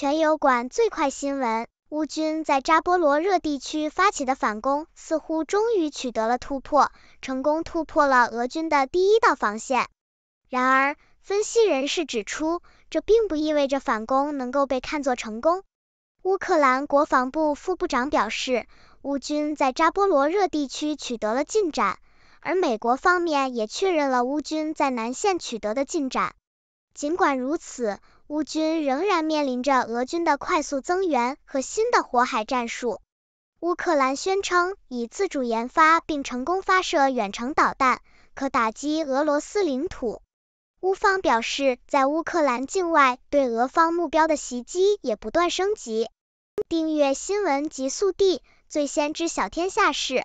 全油管最快新闻：乌军在扎波罗热地区发起的反攻似乎终于取得了突破，成功突破了俄军的第一道防线。然而，分析人士指出，这并不意味着反攻能够被看作成功。乌克兰国防部副部长表示，乌军在扎波罗热地区取得了进展，而美国方面也确认了乌军在南线取得的进展。尽管如此，乌军仍然面临着俄军的快速增援和新的火海战术。乌克兰宣称已自主研发并成功发射远程导弹，可打击俄罗斯领土。乌方表示，在乌克兰境外对俄方目标的袭击也不断升级。订阅新闻极速递，最先知晓天下事。